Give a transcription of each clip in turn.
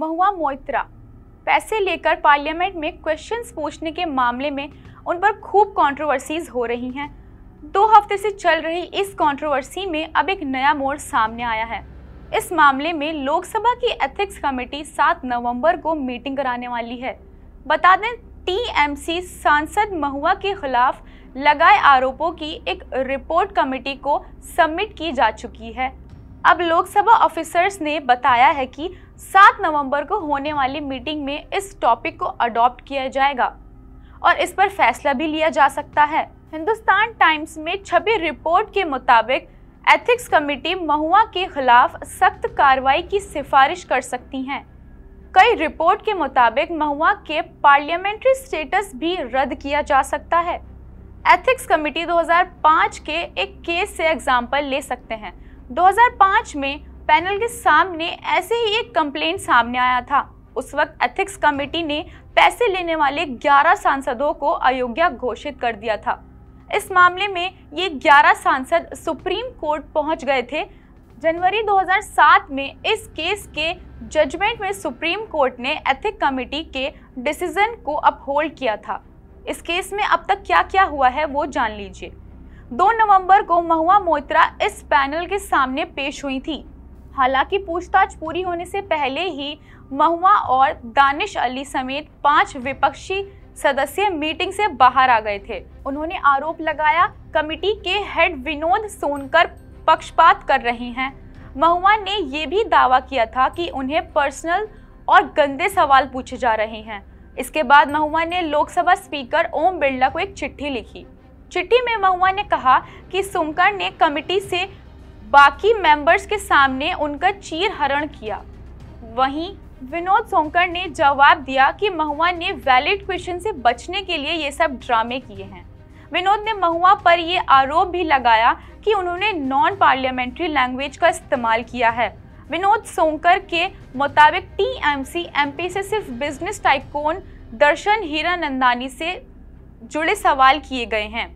महुआ मोइत्रा पैसे लेकर पार्लियामेंट में क्वेश्चंस पूछने के मामले में उन पर खूब कंट्रोवर्सीज हो रही हैं दो हफ्ते से चल रही इस कंट्रोवर्सी में अब एक नया मोड़ सामने आया है इस मामले में लोकसभा की एथिक्स कमेटी 7 नवंबर को मीटिंग कराने वाली है बता दें टीएमसी सांसद महुआ के खिलाफ लगाए आरोपों की एक रिपोर्ट कमेटी को सबमिट की जा चुकी है अब लोकसभा ऑफिसर्स ने बताया है कि 7 नवंबर को होने वाली मीटिंग में इस टॉपिक को अडॉप्ट किया जाएगा और इस पर फैसला भी लिया जा सकता है हिंदुस्तान टाइम्स में छपी रिपोर्ट के मुताबिक एथिक्स कमेटी महुआ के खिलाफ सख्त कार्रवाई की सिफारिश कर सकती हैं कई रिपोर्ट के मुताबिक महुआ के पार्लियामेंट्री स्टेटस भी रद्द किया जा सकता है एथिक्स कमेटी 2005 के एक केस से एग्जाम्पल ले सकते हैं 2005 में पैनल के सामने ऐसे ही एक कंप्लेंट सामने आया था उस वक्त एथिक्स कमेटी ने पैसे लेने वाले 11 सांसदों को अयोग्य घोषित कर दिया था इस मामले में ये 11 सांसद सुप्रीम कोर्ट पहुंच गए थे जनवरी 2007 में इस केस के जजमेंट में सुप्रीम कोर्ट ने एथिक कमेटी के डिसीजन को अपहोल्ड किया था इस केस में अब तक क्या क्या हुआ है वो जान लीजिए दो नवंबर को महुआ मोत्रा इस पैनल के सामने पेश हुई थी हालांकि पूछताछ पूरी होने से पहले ही महुआ और दानिश अली समेत पांच विपक्षी सदस्य मीटिंग से बाहर आ गए थे उन्होंने आरोप लगाया कमेटी के हेड विनोद सोनकर पक्षपात कर रहे हैं महुआ ने यह भी दावा किया था कि उन्हें पर्सनल और गंदे सवाल पूछे जा रहे हैं इसके बाद महुआ ने लोकसभा स्पीकर ओम बिरला को एक चिट्ठी लिखी चिट्ठी में महुआ ने कहा कि सुमकर ने कमेटी से बाकी मेंबर्स के सामने उनका चीर हरण किया वहीं विनोद सोमकर ने जवाब दिया कि महुआ ने वैलिड क्वेश्चन से बचने के लिए ये सब ड्रामे किए हैं विनोद ने महुआ पर ये आरोप भी लगाया कि उन्होंने नॉन पार्लियामेंट्री लैंग्वेज का इस्तेमाल किया है विनोद सोमकर के मुताबिक T M C M P से सिर्फ बिजनेस टाइकोन दर्शन हीरा नंदानी से जुड़े सवाल किए गए हैं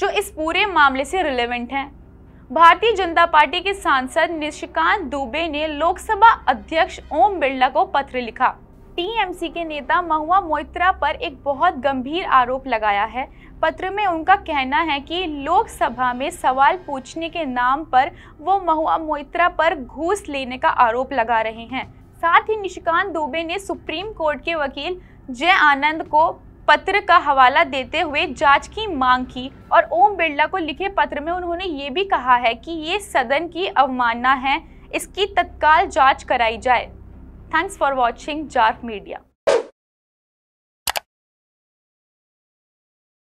जो इस पूरे मामले से रिलेवेंट हैं भारतीय जनता पार्टी के सांसद निशिकांत दुबे ने लोकसभा अध्यक्ष ओम बिरला को पत्र लिखा टीएमसी के नेता महुआ मोइत्रा पर एक बहुत गंभीर आरोप लगाया है पत्र में उनका कहना है कि लोकसभा में सवाल पूछने के नाम पर वो महुआ मोइत्रा पर घूस लेने का आरोप लगा रहे हैं साथ ही निशिकांत दुबे ने सुप्रीम कोर्ट के वकील जय आनंद को पत्र का हवाला देते हुए जांच की मांग की और ओम बिरला को लिखे पत्र में उन्होंने ये भी कहा है कि ये सदन की अवमानना है इसकी तत्काल जांच कराई जाए थैंक्स फॉर वॉचिंग जार्फ मीडिया